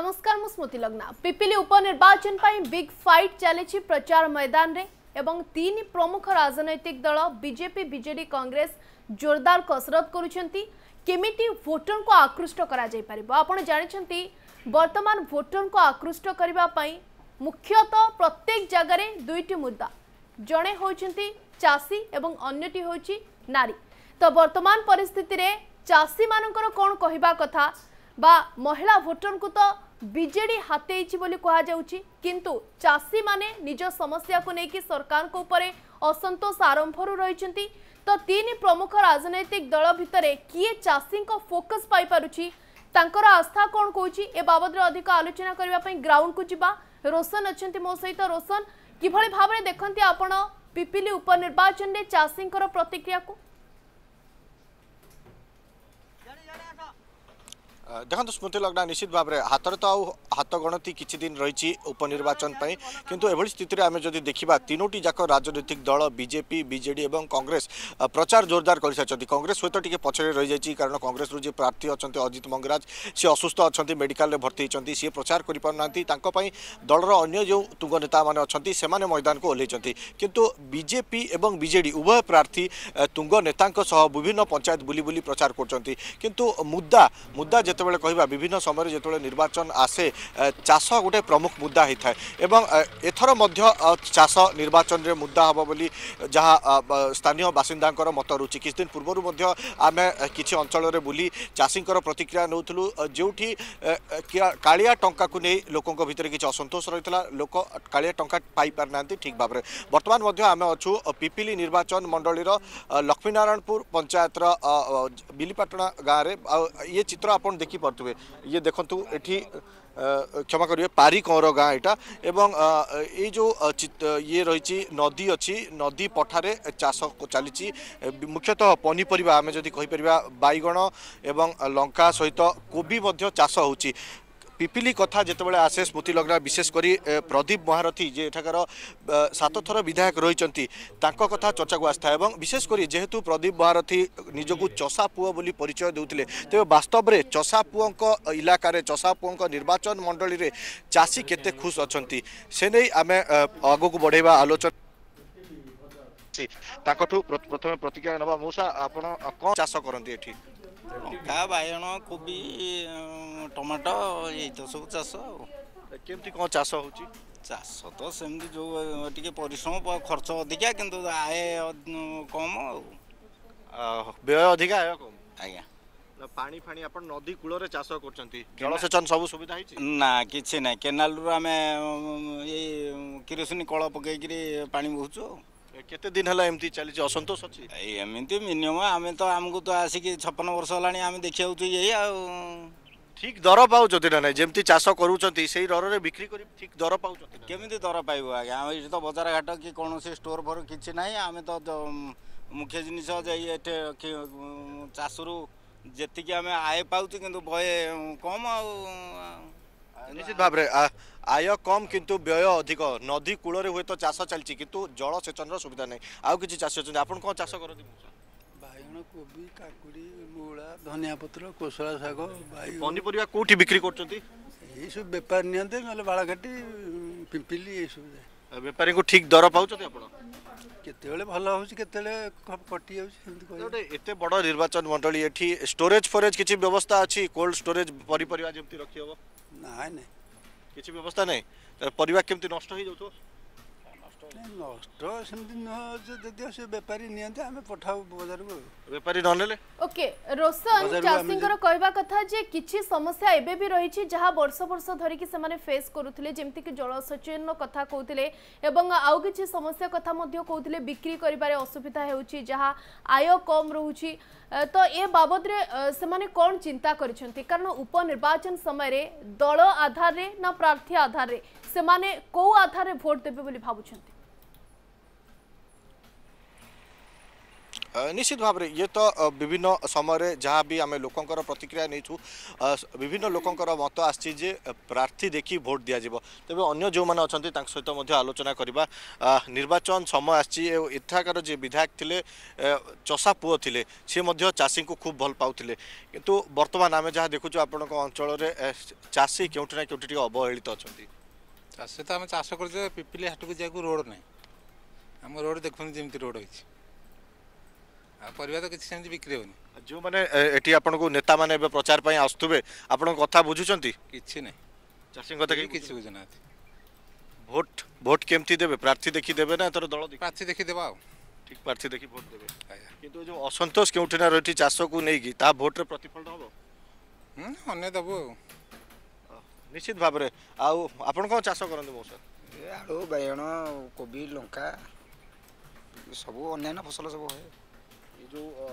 নমস্কার মু স্মৃতি লগ্না পিপিলি উপনির্বাচন পাই বিগ ফাইট চালিছি প্রচার ময়দানরে এবং তিন প্রমুখ রাজনৈতিক দল বিজেপি বিজেডি কংগ্রেস জোরদার কসরত করছেন কেমিটি ভোটরকে আকৃষ্ট করা যাই পারিব আপনার জাঁচান বর্তমান ভোটরকে আকৃষ্ট করা মুখ্যত প্রত্যেক জায়গায় দুইটি মুদ্দা জনে হচ্ছেন চাষী এবং অন্যটি হচ্ছে নারী তো বর্তমান পরিস্থিতিরে চাষী মানকর কোণ কহা কথা বা মহিলা ভোটরকে তো বিজেডি হাতেইছি বলে কুহযাচ্ছে কিন্তু চাষী মানে নিজ সমস্যাকে নেকি সরকার উপরে অসন্তোষ আরম্ভর রয়েছেন তো তিন প্রমুখ রাজনৈতিক দল ভিতরে কি চাষী ফোকস পাইপারুছি তাঁর আস্থা কণ কৌছি এ বাবদরে অধিক আলোচনা করা গ্রাউন্ড কু যা রোশন অনেক মো সহিত রোশন কিভাবে ভাবে দেখতে আপনার পিপিলি উপনির্বাচন চাষীঙ্কর প্রতিক্রিয়া ଦେଖନ୍ତୁ ସ୍ମୃତି ଲଗ୍ନା ନିଶ୍ଚିତ ଭାବରେ ହାତରେ ତ ଆଉ ହାତ ଗଣତି କିଛି ଦିନ ରହିଛି ଉପନିର୍ବାଚନ ପାଇଁ କିନ୍ତୁ ଏଭଳି ସ୍ଥିତିରେ ଆମେ ଯଦି ଦେଖିବା ତିନୋଟି ଯାକ ରାଜନୈତିକ ଦଳ ବିଜେପି ବିଜେଡ଼ି ଏବଂ କଂଗ୍ରେସ ପ୍ରଚାର ଜୋରଦାର କରିସାରିଛନ୍ତି କଂଗ୍ରେସ ହୁଏତ ଟିକେ ପଛରେ ରହିଯାଇଛି କାରଣ କଂଗ୍ରେସରୁ ଯିଏ ପ୍ରାର୍ଥୀ ଅଛନ୍ତି ଅଜିତ ମଙ୍ଗରାଜ ସେ ଅସୁସ୍ଥ ଅଛନ୍ତି ମେଡିକାଲରେ ଭର୍ତ୍ତି ହୋଇଛନ୍ତି ସିଏ ପ୍ରଚାର କରିପାରୁନାହାନ୍ତି ତାଙ୍କ ପାଇଁ ଦଳର ଅନ୍ୟ ଯେଉଁ ତୁଙ୍ଗ ନେତାମାନେ ଅଛନ୍ତି ସେମାନେ ମଇଦାନକୁ ଓହ୍ଲାଇଛନ୍ତି କିନ୍ତୁ ବିଜେପି ଏବଂ ବିଜେଡ଼ି ଉଭୟ ପ୍ରାର୍ଥୀ ତୁଙ୍ଗ ନେତାଙ୍କ ସହ ବିଭିନ୍ନ ପଞ୍ଚାୟତ ବୁଲି ବୁଲି ପ୍ରଚାର କରୁଛନ୍ତି କିନ୍ତୁ ମୁଦ୍ଦା ମୁଦ୍ଦା ଯେତେ যেতবে কহা বিভিন্ন সময় যেতবে নির্বাচন আসে চাষ গোটে প্রমুখ মুদ্দা হয়ে থাকে এবং এথর মধ্য চাষ নির্বাচনের মুদ্দা হব বলে যা স্থানীয় বাসিন্দাঙ্কর মত রুচি কিছুদিন পূর্বর মধ্য আমি কিছু অঞ্চলের বুলি চাষীঙ্কর প্রতিক্রিয়া নেউলু যেটি কালিয়া টঙ্কা নিয়ে লোক ভিতরে কিছু অসন্তোষ রয়েছে লোক কালিয়া টঙ্কা পাই না ঠিক ভাবে বর্তমান মধ্য আমি অছু পিপিলি নির্বাচন মণ্ডলীর লক্ষ্মীনারায়ণপুর পঞ্চায়েতর বিলিপাটনা গাঁরে ইয়ে চিত্র আপনার দেখি ଦେଖିପାରୁଥିବେ ଇଏ ଦେଖନ୍ତୁ ଏଠି କ୍ଷମା କରିବେ ପାରିକଅଁର ଗାଁ ଏଇଟା ଏବଂ ଏଇ ଯେଉଁ ଇଏ ରହିଛି ନଦୀ ଅଛି ନଦୀ ପଠାରେ ଚାଷ ଚାଲିଛି ମୁଖ୍ୟତଃ ପନିପରିବା ଆମେ ଯଦି କହିପାରିବା ବାଇଗଣ ଏବଂ ଲଙ୍କା ସହିତ କୋବି ମଧ୍ୟ ଚାଷ ହେଉଛି পিপিলি কথা যেতবে আসে স্মৃতি লগ্না বিশেষ করে প্রদীপ মহারথী যে এঠাকার সাতথর বিধায়ক রয়েছেন তাঁক কথা চর্চা আসে এবং বিশেষ করে যেহেতু প্রদীপ মহারথী নিজক চষা পুয় বলে পরিচয় দেলে তবে বাস্তবরে চষা পুয়ঙ্ক ইলাকার চষা পুয়ঙ্ক নির্বাচন মন্ডলী চাষী কেতে খুশ অনেক সে নেই আমি আগুক বড়াইবা আলোচনা তাঁকু প্রথমে প্রতিক্রিয়া নেওয়া মৌসা আপনার কম চাষ করতে এটি ଲଙ୍କା ବାଇଗଣ କୋବି ଟମାଟୋ ଏଇ ତ ସବୁ ଚାଷ ଆଉ କେମିତି କ'ଣ ଚାଷ ହେଉଛି ଚାଷ ତ ସେମିତି ଯେଉଁ ଟିକେ ପରିଶ୍ରମ ଖର୍ଚ୍ଚ ଅଧିକା କିନ୍ତୁ ଆୟ କମ୍ ଆଉ ବ୍ୟୟ ଅଧିକା ଆୟ କମ୍ ଆଜ୍ଞା ପାଣି ଫାଣି ଆପଣ ନଦୀ କୂଳରେ ଚାଷ କରୁଛନ୍ତି ଜଳସେଚନ ସବୁ ସୁବିଧା ହେଇଛି ନା କିଛି ନାହିଁ କେନାଲରୁ ଆମେ ଏଇ କିରୋସିନି କଳ ପକେଇକିରି ପାଣି ବୋହୁଛୁ ଆଉ କେତେ ଦିନ ହେଲା ଏମିତି ଚାଲିଛି ଅସନ୍ତୋଷ ଅଛି ଏଇ ଏମିତି ମିନିମମ୍ ଆମେ ତ ଆମକୁ ତ ଆସିକି ଛପନ ବର୍ଷ ହେଲାଣି ଆମେ ଦେଖିଯାଉଛୁ ଏଇ ଆଉ ଠିକ୍ ଦର ପାଉଛନ୍ତି ନା ନାହିଁ ଯେମିତି ଚାଷ କରୁଛନ୍ତି ସେଇ ଦରରେ ବିକ୍ରି କରି ଠିକ୍ ଦର ପାଉଛନ୍ତି କେମିତି ଦର ପାଇବୁ ଆଜ୍ଞା ଆମ ଏଠି ତ ବଜାର ଘାଟ କି କୌଣସି ଷ୍ଟୋର୍ ଫୋର୍ କିଛି ନାହିଁ ଆମେ ତ ମୁଖ୍ୟ ଜିନିଷ ଯାଇ ଏଠି ଚାଷରୁ ଯେତିକି ଆମେ ଆୟ ପାଉଛୁ କିନ୍ତୁ ବହେ କମ୍ ଆଉ निश्चित भाव आय कम किंतु व्यय अधिक नदी कूल हुए तो चाष चल किंतु जल सेचन सुविधा नहीं आउ किसी चाष अच्छा आप चाष कर बैगण कोबी काकुड़ी ठीक दर पाँच केतले स्टोरेज फोरेज किसी व्यवस्था अच्छी कोल्ड स्टोरेज पनीपरिया না হয় না କିଛି ବ୍ୟବସ୍ଥା ନାହିଁ ପରିବା କେମିତି ନଷ୍ଟ ହେଇଯାଉଥିବ ନଷ୍ଟ ସେମିତି ନୁହଁ ଯେ ଯଦି ସେ ବେପାରୀ ଓକେ ରୋଶନ ଚାଷୀଙ୍କର କହିବା କଥା ଯେ କିଛି ସମସ୍ୟା ଏବେ ବି ରହିଛି ଯାହା ବର୍ଷ ବର୍ଷ ଧରିକି ସେମାନେ ଫେସ୍ କରୁଥିଲେ ଯେମିତିକି ଜଳସେଚନ କଥା କହୁଥିଲେ ଏବଂ ଆଉ କିଛି ସମସ୍ୟା କଥା ମଧ୍ୟ କହୁଥିଲେ ବିକ୍ରି କରିବାରେ ଅସୁବିଧା ହେଉଛି ଯାହା ଆୟ କମ୍ ରହୁଛି ତ ଏ ବାବଦରେ ସେମାନେ କ'ଣ ଚିନ୍ତା କରିଛନ୍ତି କାରଣ ଉପନିର୍ବାଚନ ସମୟରେ ଦଳ ଆଧାରରେ ନା ପ୍ରାର୍ଥୀ ଆଧାରରେ ସେମାନେ କେଉଁ ଆଧାରରେ ଭୋଟ ଦେବେ ବୋଲି ଭାବୁଛନ୍ତି নিশ্চিত ভাবে ইয়ে তো বিভিন্ন সময় যা বি আমি লোকর প্রতিক্রিয়া নিয়েছু বিভিন্ন লোকর মত আসছে যে প্রার্থী দেখি ভোট দিয়া যাব তবে অন্য যে অনেক আলোচনা করা নির্বাচন সময় আসছে এখানকার যে বিধায়ক লে চষা পুয় লে সে চাষী খুব ভাল পাওলে কিন্তু বর্তমান আমি যা দেখুছ আপনার অঞ্চলের চাষী কেউটি না কেউটি টিকি অবহেলিত অনেক চাষী তো আমি চাষ করছি পিপিলি হাটকু যাই রোড নাই আমার রোড দেখুন যেমন রোড হয়েছে ପରିବା ତ କିଛି ସେମିତି ବିକ୍ରି ହେଉନି ଯେଉଁମାନେ ଏଠି ଆପଣଙ୍କୁ ନେତାମାନେ ଏବେ ପ୍ରଚାର ପାଇଁ ଆସୁଥିବେ ଆପଣଙ୍କ କଥା ବୁଝୁଛନ୍ତି କିଛି ନାହିଁ ଚାଷୀଙ୍କ କଥା କିଛି ବୁଝୁନାହାନ୍ତି ଭୋଟ ଭୋଟ କେମିତି ଦେବେ ପ୍ରାର୍ଥୀ ଦେଖି ଦେବେ ନା ଏଥର ଦଳ ପ୍ରାର୍ଥୀ ଦେଖିଦେବା ଆଉ ଠିକ୍ ପ୍ରାର୍ଥୀ ଦେଖି ଭୋଟ ଦେବେ କିନ୍ତୁ ଯେଉଁ ଅସନ୍ତୋଷ କେଉଁଠି ନା ରହିଛି ଚାଷକୁ ନେଇକି ତାହା ଭୋଟରେ ପ୍ରତିଫଳନ ହେବ ଅନ୍ୟ ଦେବୁ ଆଉ ନିଶ୍ଚିତ ଭାବରେ ଆଉ ଆପଣ କ'ଣ ଚାଷ କରନ୍ତି ମୋ ସାର୍ ଆଳୁ ବାଇଗଣ କୋବି ଲଙ୍କା ସବୁ ଅନ୍ୟାନ୍ୟ ଫସଲ ସବୁ ହୁଏ ଯେଉଁ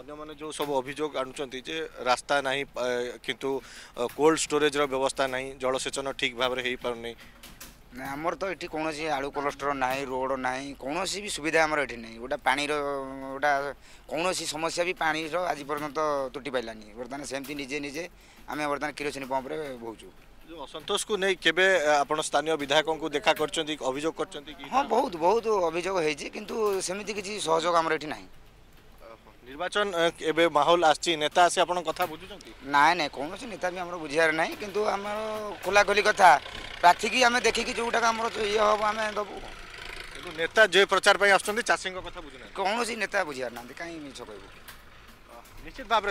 ଅନ୍ୟମାନେ ଯେଉଁ ସବୁ ଅଭିଯୋଗ ଆଣୁଛନ୍ତି ଯେ ରାସ୍ତା ନାହିଁ କିନ୍ତୁ କୋଲ୍ଡ ଷ୍ଟୋରେଜର ବ୍ୟବସ୍ଥା ନାହିଁ ଜଳସେଚନ ଠିକ୍ ଭାବରେ ହେଇପାରୁନି ଆମର ତ ଏଠି କୌଣସି ଆଳୁ କୋଲଷ୍ଟର ନାହିଁ ରୋଡ଼ ନାହିଁ କୌଣସି ବି ସୁବିଧା ଆମର ଏଠି ନାହିଁ ଗୋଟା ପାଣିର ଗୋଟା କୌଣସି ସମସ୍ୟା ବି ପାଣିର ଆଜି ପର୍ଯ୍ୟନ୍ତ ତୁଟି ପାରିଲାନି ବର୍ତ୍ତମାନ ସେମିତି ନିଜେ ନିଜେ ଆମେ ବର୍ତ୍ତମାନ କିରୋସିନ ପମ୍ପରେ ବହୁଛୁ ଯେଉଁ ଅସନ୍ତୋଷକୁ ନେଇ କେବେ ଆପଣ ସ୍ଥାନୀୟ ବିଧାୟକଙ୍କୁ ଦେଖା କରିଛନ୍ତି ଅଭିଯୋଗ କରିଛନ୍ତି ହଁ ବହୁତ ବହୁତ ଅଭିଯୋଗ ହେଇଛି କିନ୍ତୁ ସେମିତି କିଛି ସହଯୋଗ ଆମର ଏଠି ନାହିଁ নির্বাচন এবে মাহল আসছি নেতা আসি আপনার কথা বুঝুছেন না না কোণী নেতা বি আমার বুঝিবার না কিন্তু আমার খোলাখোলি কথা প্রার্থীকে আমি দেখিকি যেটা আমার ইয়ে হব আমি দেবু কিন্তু নেতা যে প্রচার পাই আসছেন চাষী কথা বুঝু না কোণী নেতা বুঝিবার না কাই মিছ কইবু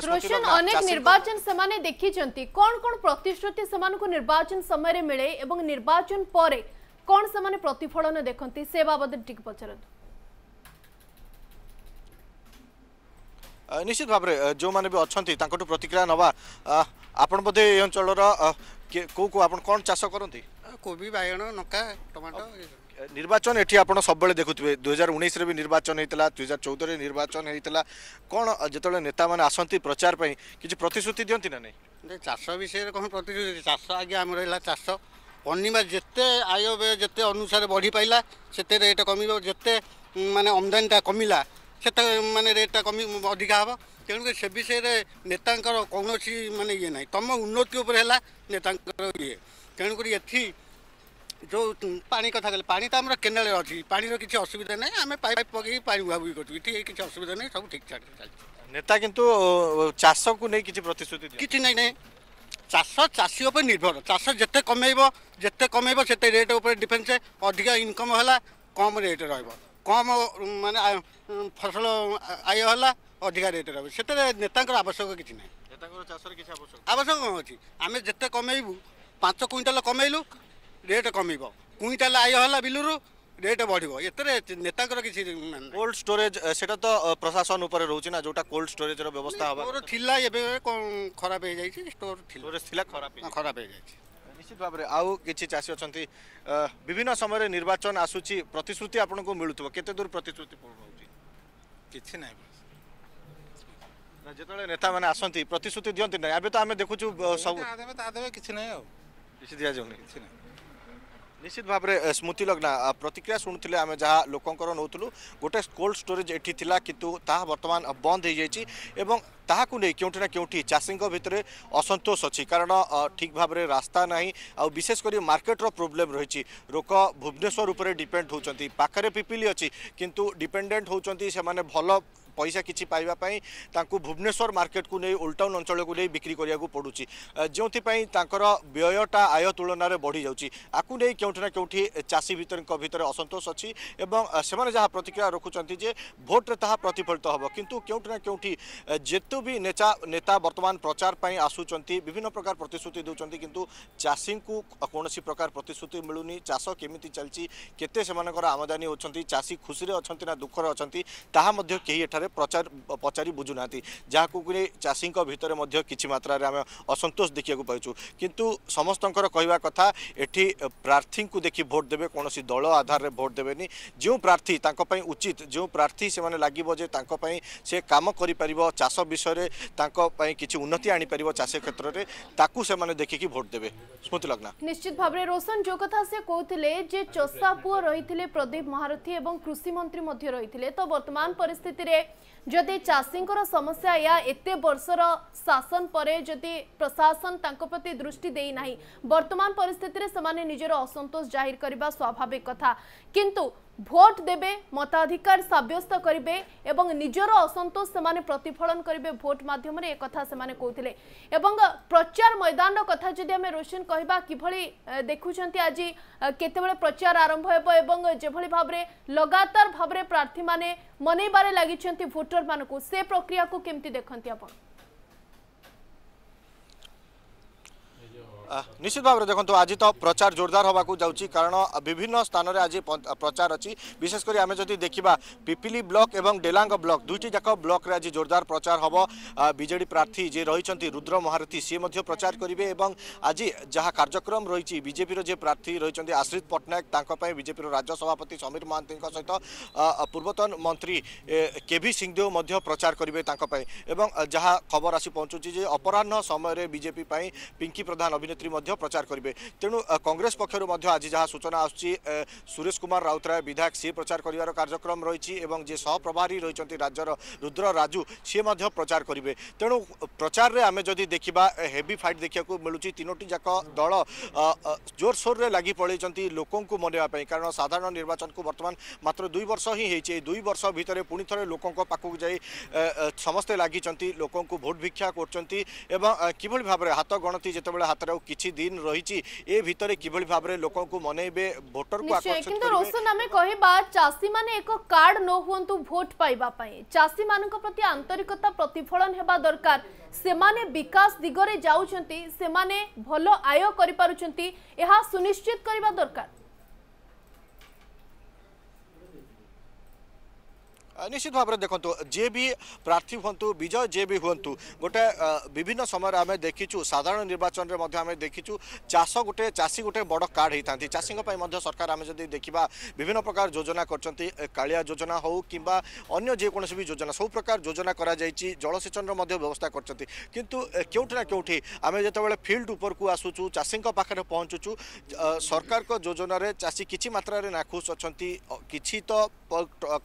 रोशन अनेक निर्वाचन सेमाने देखिଛନ୍ତି কোন কোন প্রতিশ্রুতি সেমানকু নির্বাচন সময়রে মিলে এবং নির্বাচন পরে কোন সেমানে প্রতিফলন দেখନ୍ତି সে বাবদ ঠিক পচারন্তু ନିଶ୍ଚିତ ଭାବରେ ଯେଉଁମାନେ ବି ଅଛନ୍ତି ତାଙ୍କଠୁ ପ୍ରତିକ୍ରିୟା ନେବା ଆପଣ ବୋଧେ ଏ ଅଞ୍ଚଳର କେଉଁ କେଉଁ ଆପଣ କ'ଣ ଚାଷ କରନ୍ତି କୋବି ବାଇଗଣ ଲଙ୍କା ଟମାଟୋ ନିର୍ବାଚନ ଏଠି ଆପଣ ସବୁବେଳେ ଦେଖୁଥିବେ ଦୁଇହଜାର ଉଣେଇଶରେ ବି ନିର୍ବାଚନ ହେଇଥିଲା ଦୁଇହଜାର ଚଉଦରେ ନିର୍ବାଚନ ହେଇଥିଲା କ'ଣ ଯେତେବେଳେ ନେତାମାନେ ଆସନ୍ତି ପ୍ରଚାର ପାଇଁ କିଛି ପ୍ରତିଶ୍ରୁତି ଦିଅନ୍ତି ନା ନାହିଁ ଚାଷ ବିଷୟରେ କ'ଣ ପ୍ରତିଶ୍ରୁତି ଚାଷ ଆଜ୍ଞା ଆମର ହେଲା ଚାଷ ପନିବା ଯେତେ ଆୟ ବ୍ୟୟ ଯେତେ ଅନୁସାରେ ବଢ଼ିପାରିଲା ସେତେ ରେଟ୍ କମିବ ଯେତେ ମାନେ ଆମଦାନୀଟା କମିଲା से मानने रेटा कमी अधिका हाँ तेणुक से विषय नेता कौन सी मानने ये ना तुम उन्नति पर नेता ये तेणुक ये जो पा कथा कह पा तो आम के अच्छी पाँच किसी असुविधा ना आम पाइप पक बुहा बुहि असुविधा नहीं सब ठीक ठाक नेता कितु चाष को नहीं किसी प्रतिश्रुति किसी ना ना चाष चाषी पर निर्भर चाष जिते कमेब जिते कमे से रेट उपर डिफेन्स अधिक इनकम है कम रेट रहा কম মানে ফসল আয় ହେଲା ଅଧିକା ରେଟ୍ରେ ହେବ ସେଥିରେ ନେତାଙ୍କର ଆବଶ୍ୟକ କିଛି ନାହିଁ আবশ্যক কম କିଛି ଆବଶ୍ୟକ যেতে କ'ଣ ଅଛି ଆମେ ଯେତେ କମେଇବୁ ପାଞ୍ଚ କୁଇଣ୍ଟାଲ କମେଇଲୁ ରେଟ୍ କମିବ କୁଇଣ୍ଟାଲ ଆୟ ହେଲା ବିଲରୁ রেট বড় এতে নেতাঙ্কর কিছু কোল্ড স্টোরেজ সেটা তো প্রশাসন উপরে রয়েছে না যেটা কোল্ড স্টোরেজর ব্যবস্থা হবে স্টোর এবে খরাপ হয়ে যাই স্টোর থিলা স্টোরেজ হয়ে যাই ନିଶ୍ଚିତ ଭାବରେ ଆଉ କିଛି ଚାଷୀ ଅଛନ୍ତି ବିଭିନ୍ନ ସମୟରେ ନିର୍ବାଚନ ଆସୁଛି ପ୍ରତିଶ୍ରୁତି ଆପଣଙ୍କୁ ମିଳୁଥିବ କେତେ ଦୂର ପ୍ରତିଶ୍ରୁତି ପୂରଣ ହେଉଛି କିଛି ନାହିଁ ଯେତେବେଳେ ନେତାମାନେ ଆସନ୍ତି ପ୍ରତିଶ୍ରୁତି ଦିଅନ୍ତି ନାହିଁ ଏବେ ତ ଆମେ ଦେଖୁଛୁ ସବୁ କିଛି ନାହିଁ ଆଉ କିଛି ଦିଆଯାଉନି କିଛି ନାହିଁ নিশ্চিত ভাবে স্মৃতি লগ্না প্রতিক্রিয়া শুণুলে আমি যা লোকর নৌলু গোটে কোল্ড স্টোরেজ এটি লা কিন্তু তাহা বর্তমান বন্ধ হয়ে যাই এবং ତାହାକୁ ନେଇ କେଉଁଠି ନା କେଉଁଠି ଚାଷୀଙ୍କ ଭିତରେ ଅସନ୍ତୋଷ ଅଛି କାରଣ ଠିକ୍ ଭାବରେ ରାସ୍ତା ନାହିଁ ଆଉ ବିଶେଷ କରି ମାର୍କେଟର ପ୍ରୋବ୍ଲେମ୍ ରହିଛି ଲୋକ ଭୁବନେଶ୍ୱର ଉପରେ ଡିପେଣ୍ଡ ହେଉଛନ୍ତି ପାଖରେ ପିପିଲି ଅଛି କିନ୍ତୁ ଡିପେଣ୍ଡେଣ୍ଟ ହେଉଛନ୍ତି ସେମାନେ ଭଲ পয়সা কিছু পাইবা তাঁর ভুবনেশ্বর মার্কেট কু ওল্ডটাউন অঞ্চল কু বিক্রি করা পড়ুছি যেপাই তাঁর ব্যয়টা আয় তুলনার বড়ি যাচ্ছি আকু নেই কেউঠি না কেউঠি চাষী ভিতর ভিতরে অসন্তোষ অছি এবং সে যা প্রতিক্রিয়া রাখুচার যে ভোটরে তাহা প্রতিফলিত হব কিন্তু কেউঠি না কেউঠি যেতু বি নেতা বর্তমান প্রচার পাই আসুচার বিভিন্ন প্রকার প্রতিশ্রুতি দেওয়া কিন্তু চাষী কৌশি প্রকার প্রতিশ্রুতি মিলুনি চাষ কমিটি চলছি কেতে সে আমদানি হচ্ছেন চাষী খুশি অনেক না দুঃখরে অনেক তাহা কে এখানে প্রচার পচারি বুঝুনাহাନ୍ତି ଯାହାକୁ ନେଇ ଚାଷୀଙ୍କ ଭିତରେ ମଧ୍ୟ କିଛି ମାତ୍ରାରେ ଆମେ ଅସନ୍ତୋଷ ଦେଖିବାକୁ ପାଉଛୁ କିନ୍ତୁ ସମସ୍ତଙ୍କର କହିବା କଥା ଏଠି ପ୍ରାର୍ଥୀଙ୍କୁ ଦେଖି ଭୋଟ୍ ଦେବେ କୌଣସି ଦଳ ଆଧାରରେ ଭୋଟ୍ ଦେବେନି ଯେଉଁ ପ୍ରାର୍ଥୀ ତାଙ୍କ ପାଇଁ ଉଚିତ ଯେଉଁ ପ୍ରାର୍ଥୀ ସେମାନେ ଲାଗିବ ଯେ ତାଙ୍କ ପାଇଁ ସେ କାମ କରିପାରିବ ଚାଷ ବିଷୟରେ ତାଙ୍କ ପାଇଁ କିଛି ଉନ୍ନତି ଆଣିପାରିବ ଚାଷ କ୍ଷେତ୍ରରେ ତାକୁ ସେମାନେ ଦେଖିକି ଭୋଟ୍ ଦେବେ ସ୍ମୃତି ଲଗ୍ନା ନିଶ୍ଚିତ ଭାବରେ ରୋଶନ ଯେଉଁ କଥା ସେ କହୁଥିଲେ ଯେ ଚଷା ପୁଅ ରହିଥିଲେ ପ୍ରଦୀପ ମହାରଥୀ ଏବଂ କୃଷିମନ୍ତ୍ରୀ ମଧ୍ୟ ରହିଥିଲେ ତ ବର୍ତ୍ତମାନ ପରିସ୍ଥିତିରେ ଯଦି ଚାଷୀଙ୍କର ସମସ୍ୟା ଏହା ଏତେ ବର୍ଷର ଶାସନ ପରେ ଯଦି ପ୍ରଶାସନ ତାଙ୍କ ପ୍ରତି ଦୃଷ୍ଟି ଦେଇନାହିଁ ବର୍ତ୍ତମାନ ପରିସ୍ଥିତିରେ ସେମାନେ ନିଜର ଅସନ୍ତୋଷ ଜାହିର କରିବା ସ୍ୱାଭାବିକ କଥା କିନ୍ତୁ ଭୋଟ ଦେବେ ମତାଧିକାର ସାବ୍ୟସ୍ତ କରିବେ ଏବଂ ନିଜର ଅସନ୍ତୋଷ ସେମାନେ ପ୍ରତିଫଳନ କରିବେ ଭୋଟ ମାଧ୍ୟମରେ ଏକଥା ସେମାନେ କହୁଥିଲେ ଏବଂ ପ୍ରଚାର ମଇଦାନର କଥା ଯଦି ଆମେ ରୋଶନ କହିବା କିଭଳି ଦେଖୁଛନ୍ତି ଆଜି କେତେବେଳେ ପ୍ରଚାର ଆରମ୍ଭ ହେବ ଏବଂ ଯେଭଳି ଭାବରେ ଲଗାତାର ଭାବରେ ପ୍ରାର୍ଥୀମାନେ ମନେଇବାରେ ଲାଗିଛନ୍ତି ଭୋଟରମାନଙ୍କୁ ସେ ପ୍ରକ୍ରିୟାକୁ କେମିତି ଦେଖନ୍ତି ଆପଣ নিশ্চিত ভাবে দেখুন আজ তো প্রচার জোরদার হওয়া যাচ্ছি কারণ বিভিন্ন স্থানের আজ প্রচার অছি বিশেষ করে আমি যদি দেখা পিপিলি ব্লক এবং ডেলাঙ্গ ব্লক দুইটি যাক ব্লকরে আজ জোরদার প্রচার হব বিজেডি প্রার্থী যে রয়েছেন রুদ্র মহারথী সি প্রচার করবে এবং আজ যা কার্যক্রম রয়েছে বিজেপির যে প্রার্থী রয়েছেন আশ্রিত পট্টনাক তাঁপাই বিজেপির রাজ্য সভাপতি সমীর মহান্তি সহ পূর্বতন মন্ত্রী কেভি সিংদেও প্রচার করবে তাঁপাই এবং যা খবর আসি পৌঁছুছি যে অপরাহ্ন সময়ের বিজেপি পিঙ্কি প্রধান অভিনেতা ନେତ୍ରୀ ମଧ୍ୟ ପ୍ରଚାର କରିବେ ତେଣୁ କଂଗ୍ରେସ ପକ୍ଷରୁ ମଧ୍ୟ ଆଜି ଯାହା ସୂଚନା ଆସୁଛି ସୁରେଶ କୁମାର ରାଉତରାୟ ବିଧାୟକ ସିଏ ପ୍ରଚାର କରିବାର କାର୍ଯ୍ୟକ୍ରମ ରହିଛି ଏବଂ ଯିଏ ସହପ୍ରଭାରୀ ରହିଛନ୍ତି ରାଜ୍ୟର ରୁଦ୍ର ରାଜୁ ସିଏ ମଧ୍ୟ ପ୍ରଚାର କରିବେ ତେଣୁ ପ୍ରଚାରରେ ଆମେ ଯଦି ଦେଖିବା ହେଭି ଫାଇଟ୍ ଦେଖିବାକୁ ମିଳୁଛି ତିନୋଟି ଯାକ ଦଳ ଜୋରସୋରରେ ଲାଗି ପଳାଇଛନ୍ତି ଲୋକଙ୍କୁ ମନେଇବା ପାଇଁ କାରଣ ସାଧାରଣ ନିର୍ବାଚନକୁ ବର୍ତ୍ତମାନ ମାତ୍ର ଦୁଇ ବର୍ଷ ହିଁ ହେଇଛି ଏହି ଦୁଇ ବର୍ଷ ଭିତରେ ପୁଣି ଥରେ ଲୋକଙ୍କ ପାଖକୁ ଯାଇ ସମସ୍ତେ ଲାଗିଛନ୍ତି ଲୋକଙ୍କୁ ଭୋଟ ଭିକ୍ଷା କରୁଛନ୍ତି ଏବଂ କିଭଳି ଭାବରେ ହାତ ଗଣତି ଯେତେବେଳେ ହାତରେ ଆଉ কিছু দিন রয়েছে এ ভিতরে কিভাবে ভাবে লোক মনাইবে ভোটর কিন্তু রোশন আমি কহবা চাষী মানে এক কার্ড ন হুঁতু ভোট পাইবা চাষী মানক প্রতি আন্তরিকতা প্রতিফলন হওয়া দরকার সেমানে বিকাশ দিগরে যাচ্ছেন সেমানে ভালো আয় করে পুরুষ সুনিশ্চিত করা দরকার নিশ্চিত ভাবে দেখুন যে বি প্রার্থী হুঁতু বিজয় যে বি হুঁতু গোটে বিভিন্ন সময় আমি দেখিছু সাধারণ নির্বাচনের মধ্যে আমি দেখিছু চাষ গোটে চাষী গোটে বড় কার্ড হয়ে থাকে চাষী মধ্যে সরকার আমি যদি দেখিবা বিভিন্ন প্রকার যোজনা করছেন কালিয়া যোজনা হোক কিংবা অন্য যেকোন বি যোজনা সব প্রকার যোজনা করা যাই জলসেচনর মধ্যে ব্যবস্থা করছেন কিন্তু কেউটি না কেউটি আমি যেতবে ফিল্ড উপরকু আসুছু চাষী পাখে পৌঁছুছু সরকার যোজনার চাষী কিছু মাত্রায় নাখুশ অনেক কিছু তো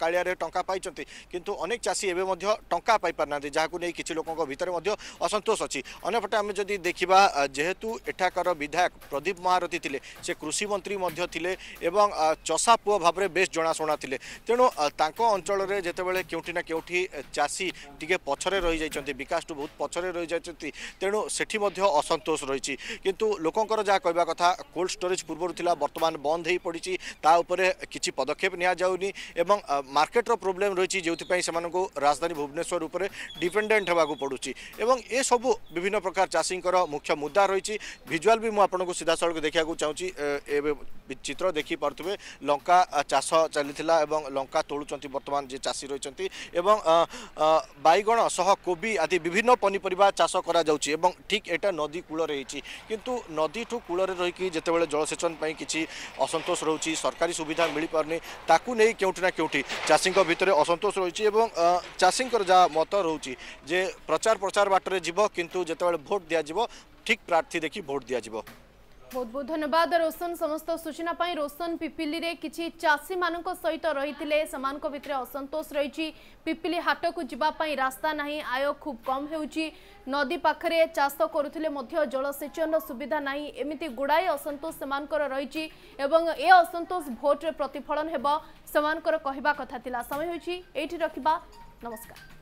কালিয়ার টঙ্কা পাই କରିଛନ୍ତି କିନ୍ତୁ ଅନେକ ଚାଷୀ ଏବେ ମଧ୍ୟ ଟଙ୍କା ପାଇପାରୁନାହାନ୍ତି ଯାହାକୁ ନେଇ କିଛି ଲୋକଙ୍କ ଭିତରେ ମଧ୍ୟ ଅସନ୍ତୋଷ ଅଛି ଅନ୍ୟପଟେ ଆମେ ଯଦି ଦେଖିବା ଯେହେତୁ ଏଠାକାର ବିଧାୟକ ପ୍ରଦୀପ ମହାରଥୀ ଥିଲେ ସେ କୃଷିମନ୍ତ୍ରୀ ମଧ୍ୟ ଥିଲେ ଏବଂ ଚଷା ପୁଅ ଭାବରେ ବେଶ୍ ଜଣାଶୁଣା ଥିଲେ ତେଣୁ ତାଙ୍କ ଅଞ୍ଚଳରେ ଯେତେବେଳେ କେଉଁଠି ନା କେଉଁଠି ଚାଷୀ ଟିକେ ପଛରେ ରହିଯାଇଛନ୍ତି ବିକାଶଠୁ ବହୁତ ପଛରେ ରହିଯାଇଛନ୍ତି ତେଣୁ ସେଠି ମଧ୍ୟ ଅସନ୍ତୋଷ ରହିଛି କିନ୍ତୁ ଲୋକଙ୍କର ଯାହା କହିବା କଥା କୋଲ୍ଡ ଷ୍ଟୋରେଜ୍ ପୂର୍ବରୁ ଥିଲା ବର୍ତ୍ତମାନ ବନ୍ଦ ହୋଇପଡ଼ିଛି ତା ଉପରେ କିଛି ପଦକ୍ଷେପ ନିଆଯାଉନି ଏବଂ ମାର୍କେଟର ପ୍ରୋବ୍ଲେମ୍ ପ୍ରୋବ୍ଲେମ୍ ରହିଛି ଯେଉଁଥିପାଇଁ ସେମାନଙ୍କୁ ରାଜଧାନୀ ଭୁବନେଶ୍ୱର ଉପରେ ଡିପେଣ୍ଡେଣ୍ଟ ହେବାକୁ ପଡ଼ୁଛି ଏବଂ ଏସବୁ ବିଭିନ୍ନ ପ୍ରକାର ଚାଷୀଙ୍କର ମୁଖ୍ୟ ମୁଦ୍ଦା ରହିଛି ଭିଜୁଆଲ୍ ବି ମୁଁ ଆପଣଙ୍କୁ ସିଧାସଳଖ ଦେଖିବାକୁ ଚାହୁଁଛି ଏବେ ଚିତ୍ର ଦେଖିପାରୁଥିବେ ଲଙ୍କା ଚାଷ ଚାଲିଥିଲା ଏବଂ ଲଙ୍କା ତୋଳୁଛନ୍ତି ବର୍ତ୍ତମାନ ଯିଏ ଚାଷୀ ରହିଛନ୍ତି ଏବଂ ବାଇଗଣ ସହ କୋବି ଆଦି ବିଭିନ୍ନ ପନିପରିବା ଚାଷ କରାଯାଉଛି ଏବଂ ଠିକ୍ ଏଇଟା ନଦୀ କୂଳରେ ହେଇଛି କିନ୍ତୁ ନଦୀଠୁ କୂଳରେ ରହିକି ଯେତେବେଳେ ଜଳସେଚନ ପାଇଁ କିଛି ଅସନ୍ତୋଷ ରହୁଛି ସରକାରୀ ସୁବିଧା ମିଳିପାରୁନି ତାକୁ ନେଇ କେଉଁଠି ନା କେଉଁଠି ଚାଷୀଙ୍କ ଭିତରେ অসন্তোষ রয়েছে এবং চাষীঙ্কর যা মত রয়েছে যে প্রচার প্রচার বাটরে যাব কিন্তু যেতবে ভোট দিয়া যাব ঠিক প্রার্থী দেখি ভোট দিয়া যাব ବହୁତ ବହୁତ ଧନ୍ୟବାଦ ରୋଶନ ସମସ୍ତ ସୂଚନା ପାଇଁ ରୋଶନ ପିପିଲିରେ କିଛି ଚାଷୀମାନଙ୍କ ସହିତ ରହିଥିଲେ ସେମାନଙ୍କ ଭିତରେ ଅସନ୍ତୋଷ ରହିଛି ପିପିଲି ହାଟକୁ ଯିବା ପାଇଁ ରାସ୍ତା ନାହିଁ ଆୟ ଖୁବ୍ କମ୍ ହେଉଛି ନଦୀ ପାଖରେ ଚାଷ କରୁଥିଲେ ମଧ୍ୟ ଜଳସେଚନର ସୁବିଧା ନାହିଁ ଏମିତି ଗୁଡ଼ାଏ ଅସନ୍ତୋଷ ସେମାନଙ୍କର ରହିଛି ଏବଂ ଏ ଅସନ୍ତୋଷ ଭୋଟ୍ରେ ପ୍ରତିଫଳନ ହେବ ସେମାନଙ୍କର କହିବା କଥା ଥିଲା ସମୟ ହେଉଛି ଏଇଠି ରଖିବା ନମସ୍କାର